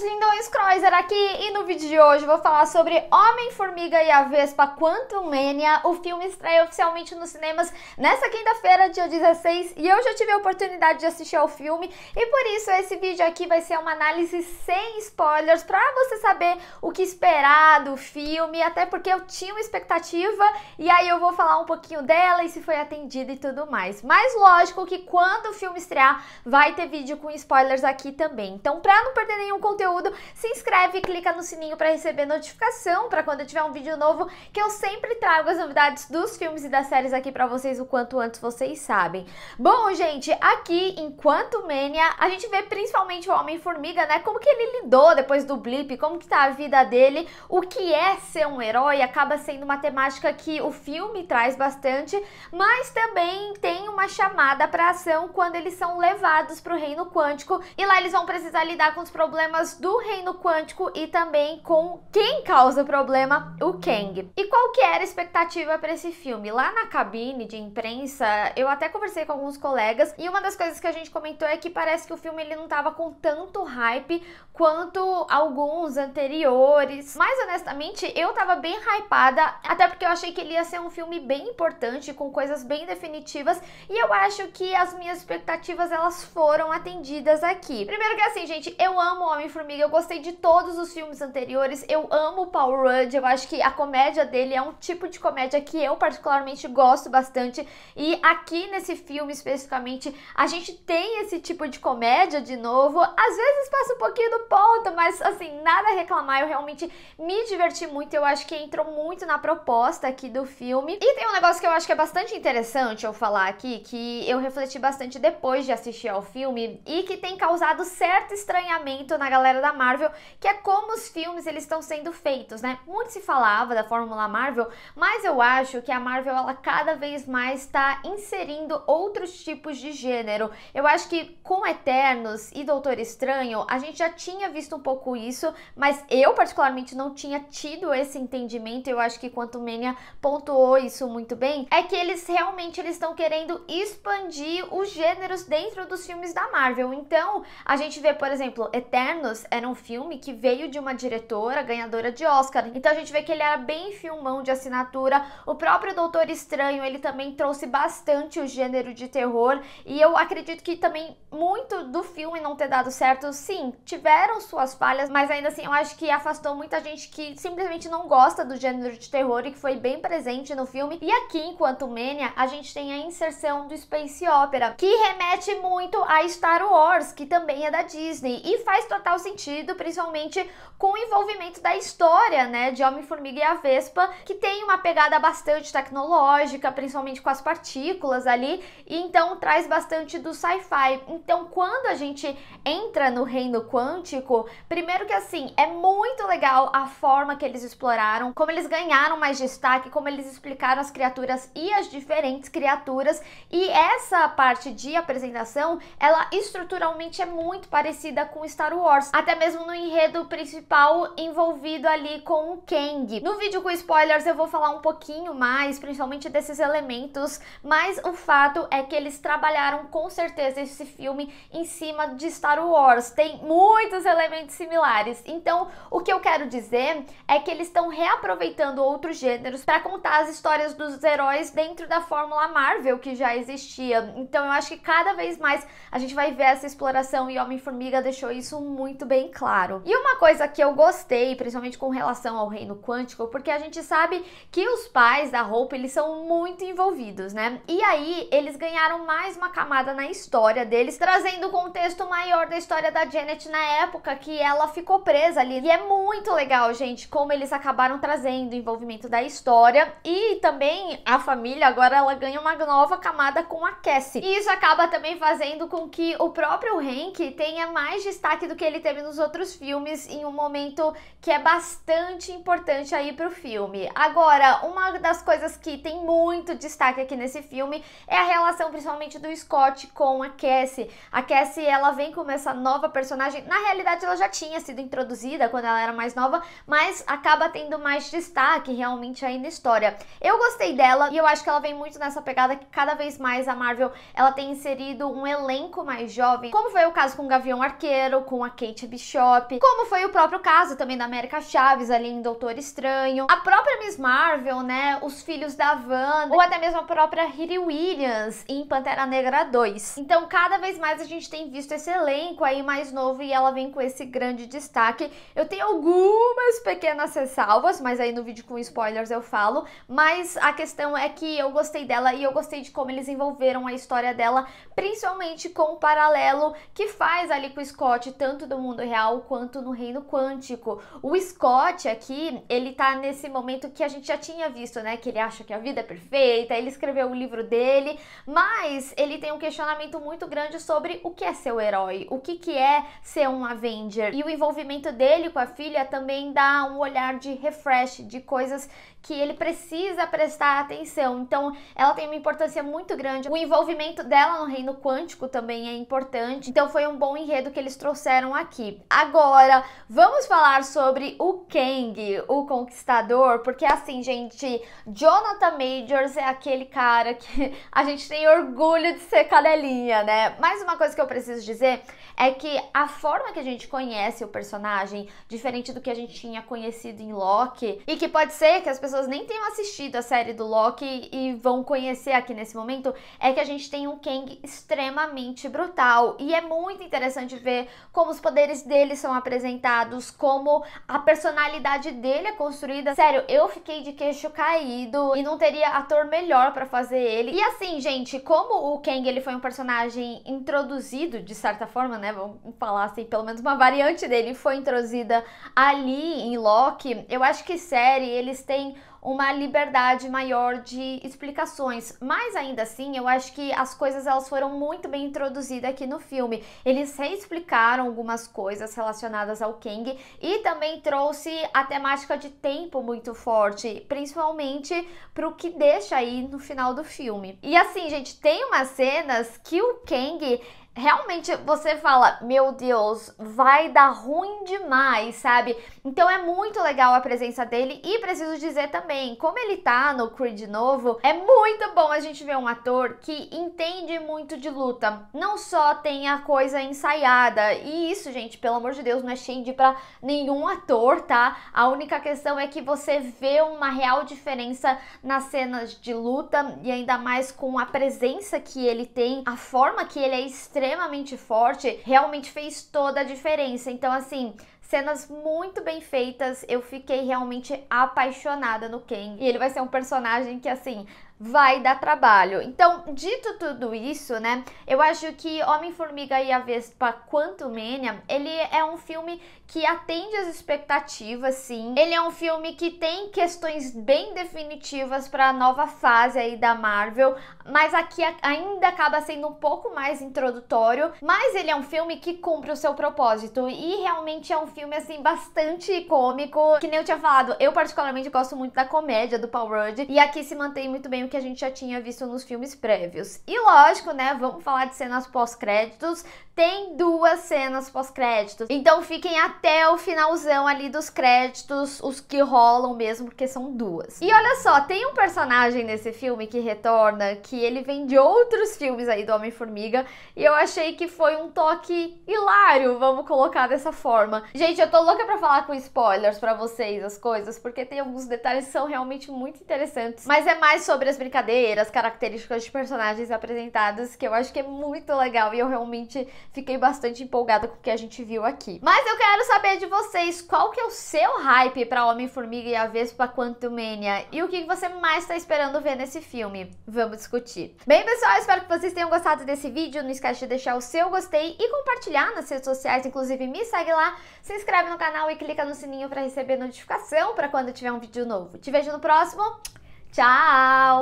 lindões Croiser aqui e no vídeo de hoje vou falar sobre Homem-Formiga e a Vespa Quantum Mania. O filme estreia oficialmente nos cinemas nesta quinta-feira, dia 16, e eu já tive a oportunidade de assistir ao filme e por isso esse vídeo aqui vai ser uma análise sem spoilers para você saber o que esperar do filme, até porque eu tinha uma expectativa e aí eu vou falar um pouquinho dela e se foi atendida e tudo mais. Mas lógico que quando o filme estrear vai ter vídeo com spoilers aqui também. Então, para não perder nenhum conteúdo conteúdo, se inscreve e clica no sininho para receber notificação para quando eu tiver um vídeo novo, que eu sempre trago as novidades dos filmes e das séries aqui para vocês o quanto antes vocês sabem. Bom, gente, aqui enquanto Mania, a gente vê principalmente o Homem-Formiga, né? Como que ele lidou depois do blip, como que tá a vida dele, o que é ser um herói, acaba sendo uma temática que o filme traz bastante, mas também tem uma chamada para ação quando eles são levados para o reino quântico e lá eles vão precisar lidar com os problemas do reino quântico e também com quem causa problema, o Kang. E qual que era a expectativa para esse filme? Lá na cabine de imprensa, eu até conversei com alguns colegas e uma das coisas que a gente comentou é que parece que o filme ele não estava com tanto hype quanto alguns anteriores. Mas honestamente, eu tava bem hypada, até porque eu achei que ele ia ser um filme bem importante, com coisas bem definitivas, e eu acho que as minhas expectativas elas foram atendidas aqui. Primeiro que assim, gente, eu amo homem Formiga, eu gostei de todos os filmes anteriores. Eu amo o Paul Rudd, eu acho que a comédia dele é um tipo de comédia que eu particularmente gosto bastante. E aqui nesse filme especificamente, a gente tem esse tipo de comédia de novo. Às vezes passa um pouquinho do ponto, mas assim, nada a reclamar. Eu realmente me diverti muito. Eu acho que entrou muito na proposta aqui do filme. E tem um negócio que eu acho que é bastante interessante eu falar aqui, que eu refleti bastante depois de assistir ao filme e que tem causado certo estranhamento na galera galera da Marvel, que é como os filmes eles estão sendo feitos, né? Muito se falava da fórmula Marvel, mas eu acho que a Marvel ela cada vez mais está inserindo outros tipos de gênero. Eu acho que com Eternos e Doutor Estranho, a gente já tinha visto um pouco isso, mas eu particularmente não tinha tido esse entendimento. Eu acho que quanto Mania pontuou isso muito bem, é que eles realmente eles estão querendo expandir os gêneros dentro dos filmes da Marvel. Então, a gente vê, por exemplo, Eternos era um filme que veio de uma diretora ganhadora de Oscar. Então a gente vê que ele era bem filmão de assinatura. O próprio Doutor Estranho, ele também trouxe bastante o gênero de terror. E eu acredito que também muito do filme não ter dado certo, sim, tiveram suas falhas, mas ainda assim eu acho que afastou muita gente que simplesmente não gosta do gênero de terror e que foi bem presente no filme. E aqui, enquanto Mania, a gente tem a inserção do Space Opera, que remete muito a Star Wars, que também é da Disney. E faz total sentido sentido, principalmente com o envolvimento da história, né, de Homem-Formiga e a Vespa, que tem uma pegada bastante tecnológica, principalmente com as partículas ali, e então traz bastante do sci-fi. Então, quando a gente entra no reino quântico, primeiro que assim, é muito legal a forma que eles exploraram, como eles ganharam mais destaque, como eles explicaram as criaturas e as diferentes criaturas, e essa parte de apresentação, ela estruturalmente é muito parecida com Star Wars, até mesmo no enredo principal envolvido ali com o Kang. No vídeo com spoilers eu vou falar um pouquinho mais, principalmente desses elementos, mas o fato é que eles trabalharam com certeza esse filme em cima de Star Wars. Tem muitos elementos similares. Então, o que eu quero dizer é que eles estão reaproveitando outros gêneros para contar as histórias dos heróis dentro da fórmula Marvel que já existia. Então, eu acho que cada vez mais a gente vai ver essa exploração e Homem-Formiga deixou isso muito muito bem claro. E uma coisa que eu gostei, principalmente com relação ao reino quântico, porque a gente sabe que os pais da roupa eles são muito envolvidos, né? E aí, eles ganharam mais uma camada na história deles, trazendo o contexto maior da história da Janet na época que ela ficou presa ali. E é muito legal, gente, como eles acabaram trazendo o envolvimento da história e também a família agora ela ganha uma nova camada com a Cassie. E isso acaba também fazendo com que o próprio Hank tenha mais destaque do que ele teve teve nos outros filmes em um momento que é bastante importante aí pro filme. Agora, uma das coisas que tem muito destaque aqui nesse filme é a relação principalmente do Scott com a Cassie. A Cassie, ela vem como essa nova personagem, na realidade ela já tinha sido introduzida quando ela era mais nova, mas acaba tendo mais destaque realmente aí na história. Eu gostei dela e eu acho que ela vem muito nessa pegada que cada vez mais a Marvel, ela tem inserido um elenco mais jovem, como foi o caso com o Gavião Arqueiro, com a Kate Bishop, como foi o próprio caso também da América Chaves ali em Doutor Estranho, a própria Miss Marvel, né, os filhos da Van, ou até mesmo a própria Riri Williams em Pantera Negra 2. Então, cada vez mais a gente tem visto esse elenco aí mais novo e ela vem com esse grande destaque. Eu tenho algumas pequenas ressalvas, mas aí no vídeo com spoilers eu falo, mas a questão é que eu gostei dela e eu gostei de como eles envolveram a história dela, principalmente com o paralelo que faz ali com o Scott, tanto do mundo mundo real quanto no reino quântico. O Scott aqui, ele tá nesse momento que a gente já tinha visto, né? Que ele acha que a vida é perfeita, ele escreveu o livro dele, mas ele tem um questionamento muito grande sobre o que é ser o herói, o que, que é ser um Avenger. E o envolvimento dele com a filha também dá um olhar de refresh, de coisas que ele precisa prestar atenção. Então, ela tem uma importância muito grande. O envolvimento dela no reino quântico também é importante. Então, foi um bom enredo que eles trouxeram aqui. Agora, vamos falar sobre o Kang, o conquistador, porque assim, gente, Jonathan Majors é aquele cara que a gente tem orgulho de ser cadelinha, né? Mas uma coisa que eu preciso dizer é que a forma que a gente conhece o personagem, diferente do que a gente tinha conhecido em Loki, e que pode ser que as pessoas pessoas nem tenham assistido a série do Loki e vão conhecer aqui nesse momento, é que a gente tem um Kang extremamente brutal. E é muito interessante ver como os poderes dele são apresentados, como a personalidade dele é construída. Sério, eu fiquei de queixo caído e não teria ator melhor para fazer ele. E assim, gente, como o Kang ele foi um personagem introduzido, de certa forma, né? Vamos falar assim, pelo menos uma variante dele foi introduzida ali em Loki, eu acho que série eles têm uma liberdade maior de explicações. Mas ainda assim, eu acho que as coisas elas foram muito bem introduzidas aqui no filme. Eles reexplicaram algumas coisas relacionadas ao Kang e também trouxe a temática de tempo muito forte, principalmente pro que deixa aí no final do filme. E assim, gente, tem umas cenas que o Kang realmente você fala, meu Deus, vai dar ruim demais, sabe? Então é muito legal a presença dele e preciso dizer também, como ele tá no Creed novo, é muito bom a gente ver um ator que entende muito de luta. Não só tem a coisa ensaiada, e isso, gente, pelo amor de Deus, não é shade pra nenhum ator, tá? A única questão é que você vê uma real diferença nas cenas de luta e ainda mais com a presença que ele tem, a forma que ele é estranho extremamente forte, realmente fez toda a diferença. Então, assim, cenas muito bem feitas. Eu fiquei realmente apaixonada no Ken. E ele vai ser um personagem que, assim, vai dar trabalho. Então, dito tudo isso, né, eu acho que Homem-Formiga e a Vespa Quantumania, ele é um filme que atende as expectativas, sim. Ele é um filme que tem questões bem definitivas para a nova fase aí da Marvel, mas aqui ainda acaba sendo um pouco mais introdutório, mas ele é um filme que cumpre o seu propósito e realmente é um filme assim bastante cômico, que nem eu tinha falado, eu particularmente gosto muito da comédia do Paul Rudd e aqui se mantém muito bem que a gente já tinha visto nos filmes prévios. E lógico, né, vamos falar de cenas pós-créditos, tem duas cenas pós-créditos. Então fiquem até o finalzão ali dos créditos, os que rolam mesmo, porque são duas. E olha só, tem um personagem nesse filme que retorna, que ele vem de outros filmes aí do Homem-Formiga, e eu achei que foi um toque hilário, vamos colocar dessa forma. Gente, eu tô louca pra falar com spoilers pra vocês as coisas, porque tem alguns detalhes que são realmente muito interessantes, mas é mais sobre várias brincadeiras, características de personagens apresentados, que eu acho que é muito legal e eu realmente fiquei bastante empolgada com o que a gente viu aqui. Mas eu quero saber de vocês, qual que é o seu hype para Homem-Formiga e a Vespa Quantumania? E o que você mais está esperando ver nesse filme? Vamos discutir. Bem, pessoal, espero que vocês tenham gostado desse vídeo. Não esquece de deixar o seu gostei e compartilhar nas redes sociais, inclusive me segue lá, se inscreve no canal e clica no sininho para receber notificação para quando tiver um vídeo novo. Te vejo no próximo. Tchau!